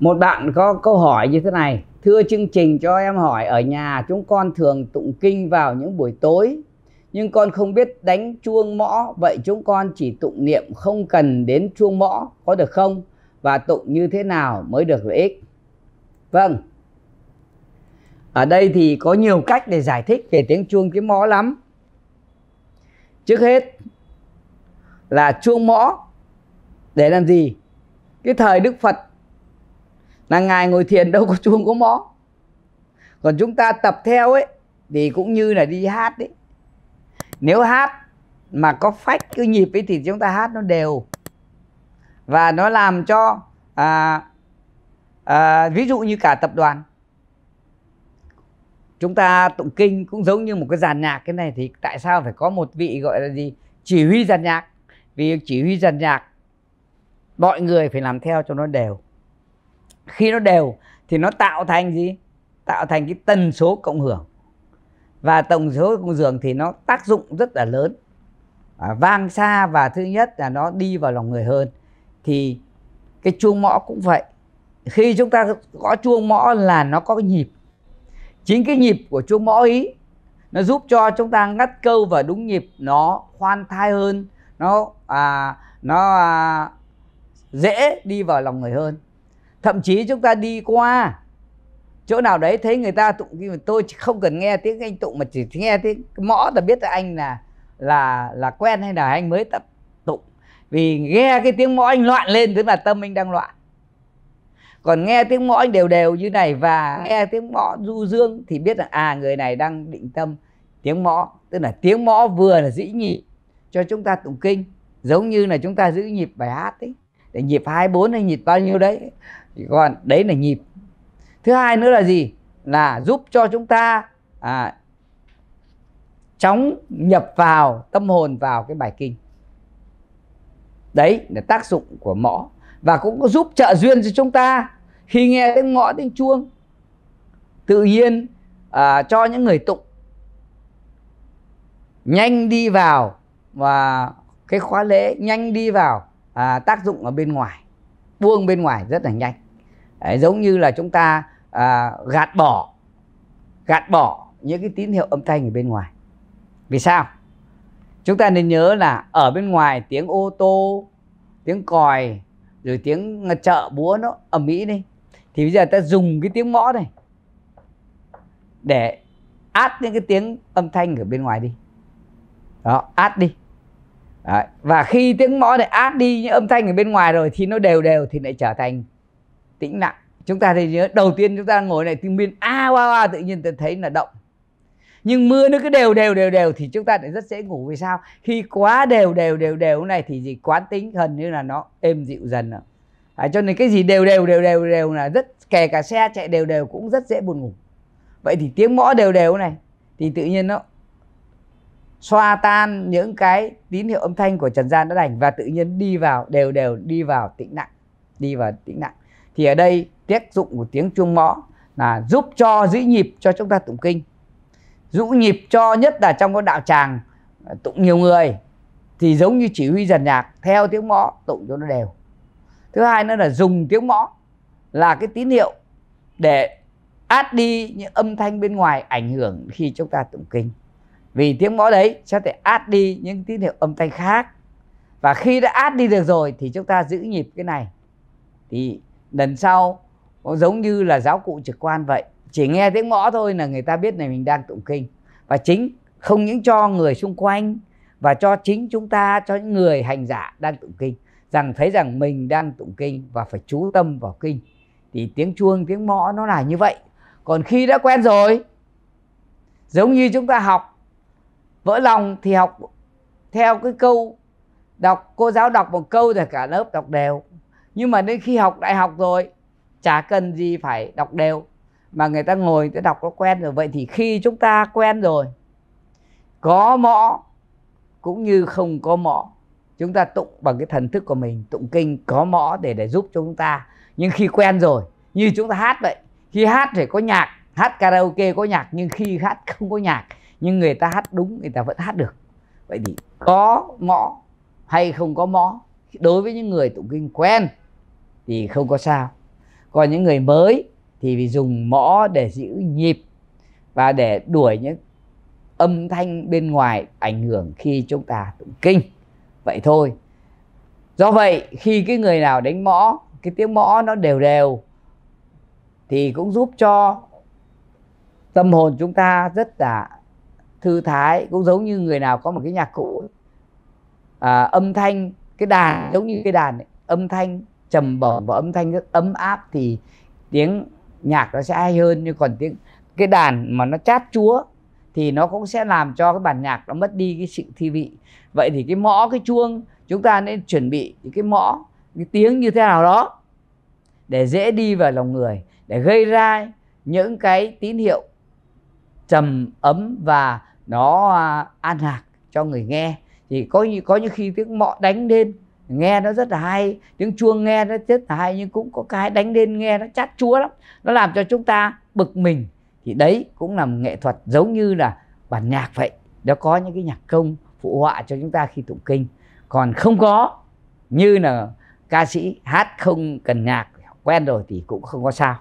một bạn có câu hỏi như thế này thưa chương trình cho em hỏi ở nhà chúng con thường tụng kinh vào những buổi tối nhưng con không biết đánh chuông mõ vậy chúng con chỉ tụng niệm không cần đến chuông mõ có được không và tụng như thế nào mới được lợi ích vâng ở đây thì có nhiều cách để giải thích về tiếng chuông tiếng mõ lắm trước hết là chuông mõ để làm gì cái thời đức phật là ngài ngồi thiền đâu có chuông có mõ còn chúng ta tập theo ấy thì cũng như là đi hát đấy nếu hát mà có phách cứ nhịp ấy thì chúng ta hát nó đều và nó làm cho à, à, ví dụ như cả tập đoàn chúng ta tụng kinh cũng giống như một cái dàn nhạc cái này thì tại sao phải có một vị gọi là gì chỉ huy dàn nhạc vì chỉ huy dàn nhạc mọi người phải làm theo cho nó đều khi nó đều thì nó tạo thành gì tạo thành cái tần số cộng hưởng và tổng số cộng hưởng thì nó tác dụng rất là lớn à, vang xa và thứ nhất là nó đi vào lòng người hơn thì cái chuông mõ cũng vậy khi chúng ta gõ chuông mõ là nó có cái nhịp chính cái nhịp của chuông mõ ý nó giúp cho chúng ta ngắt câu và đúng nhịp nó khoan thai hơn nó à, nó à, dễ đi vào lòng người hơn thậm chí chúng ta đi qua chỗ nào đấy thấy người ta tụng kinh tôi không cần nghe tiếng anh tụng mà chỉ nghe tiếng mõ là biết là anh là là là quen hay là anh mới tập tụng vì nghe cái tiếng mõ anh loạn lên tức là tâm anh đang loạn còn nghe tiếng mõ anh đều đều như này và nghe tiếng mõ du dương thì biết là à người này đang định tâm tiếng mõ tức là tiếng mõ vừa là dĩ nhị cho chúng ta tụng kinh giống như là chúng ta giữ nhịp bài hát ấy để nhịp hai bốn hay nhịp bao nhiêu đấy còn đấy là nhịp thứ hai nữa là gì là giúp cho chúng ta à, chóng nhập vào tâm hồn vào cái bài kinh đấy là tác dụng của mõ và cũng có giúp trợ duyên cho chúng ta khi nghe tiếng ngõ tiếng chuông tự nhiên à, cho những người tụng nhanh đi vào và cái khóa lễ nhanh đi vào à, tác dụng ở bên ngoài buông bên ngoài rất là nhanh Đấy, giống như là chúng ta à, gạt bỏ gạt bỏ những cái tín hiệu âm thanh ở bên ngoài vì sao chúng ta nên nhớ là ở bên ngoài tiếng ô tô tiếng còi rồi tiếng chợ búa nó ầm ĩ đi thì bây giờ ta dùng cái tiếng mõ này để át những cái tiếng âm thanh ở bên ngoài đi đó át đi Đấy. và khi tiếng mõ này át đi những âm thanh ở bên ngoài rồi thì nó đều đều thì lại trở thành tĩnh lặng chúng ta thấy nhớ đầu tiên chúng ta ngồi này tiếng biên a à, wa wa tự nhiên ta thấy là động nhưng mưa nó cứ đều đều đều đều thì chúng ta lại rất dễ ngủ vì sao khi quá đều đều đều đều này thì gì quán tính gần như là nó êm dịu dần rồi à, cho nên cái gì đều đều đều đều đều là rất kể cả xe chạy đều đều cũng rất dễ buồn ngủ vậy thì tiếng mõ đều đều này thì tự nhiên nó xoa tan những cái tín hiệu âm thanh của trần gian đã đành và tự nhiên đi vào đều đều đi vào tĩnh nặng, đi vào tĩnh nặng thì ở đây tác dụng của tiếng chuông mõ là giúp cho giữ nhịp cho chúng ta tụng kinh giữ nhịp cho nhất là trong các đạo tràng à, tụng nhiều người thì giống như chỉ huy dần nhạc theo tiếng mõ tụng cho nó đều thứ hai nữa là dùng tiếng mõ là cái tín hiệu để át đi những âm thanh bên ngoài ảnh hưởng khi chúng ta tụng kinh vì tiếng mõ đấy sẽ thể át đi những tín hiệu âm thanh khác và khi đã át đi được rồi thì chúng ta giữ nhịp cái này thì lần sau nó giống như là giáo cụ trực quan vậy chỉ nghe tiếng mõ thôi là người ta biết này mình đang tụng kinh và chính không những cho người xung quanh và cho chính chúng ta cho những người hành giả đang tụng kinh rằng thấy rằng mình đang tụng kinh và phải chú tâm vào kinh thì tiếng chuông tiếng mõ nó là như vậy còn khi đã quen rồi giống như chúng ta học vỡ lòng thì học theo cái câu đọc cô giáo đọc một câu thì cả lớp đọc đều nhưng mà đến khi học đại học rồi chả cần gì phải đọc đều mà người ta ngồi người ta đọc nó quen rồi vậy thì khi chúng ta quen rồi có mõ cũng như không có mõ chúng ta tụng bằng cái thần thức của mình tụng kinh có mõ để để giúp cho chúng ta nhưng khi quen rồi như chúng ta hát vậy khi hát phải có nhạc hát karaoke có nhạc nhưng khi hát không có nhạc nhưng người ta hát đúng người ta vẫn hát được vậy thì có mõ hay không có mõ đối với những người tụng kinh quen thì không có sao còn những người mới thì vì dùng mõ để giữ nhịp và để đuổi những âm thanh bên ngoài ảnh hưởng khi chúng ta tụng kinh vậy thôi do vậy khi cái người nào đánh mõ cái tiếng mõ nó đều đều thì cũng giúp cho tâm hồn chúng ta rất là thư thái cũng giống như người nào có một cái nhạc cụ à, âm thanh cái đàn giống như cái đàn ấy, âm thanh trầm bổng và âm thanh rất ấm áp thì tiếng nhạc nó sẽ hay hơn nhưng còn tiếng cái đàn mà nó chát chúa thì nó cũng sẽ làm cho cái bản nhạc nó mất đi cái sự thi vị vậy thì cái mõ cái chuông chúng ta nên chuẩn bị cái mõ cái tiếng như thế nào đó để dễ đi vào lòng người để gây ra những cái tín hiệu trầm ấm và nó à, an lạc cho người nghe thì có như có những khi tiếng mõ đánh lên nghe nó rất là hay tiếng chuông nghe nó rất là hay nhưng cũng có cái đánh lên nghe nó chát chúa lắm nó làm cho chúng ta bực mình thì đấy cũng là nghệ thuật giống như là bản nhạc vậy nó có những cái nhạc công phụ họa cho chúng ta khi tụng kinh còn không có như là ca sĩ hát không cần nhạc quen rồi thì cũng không có sao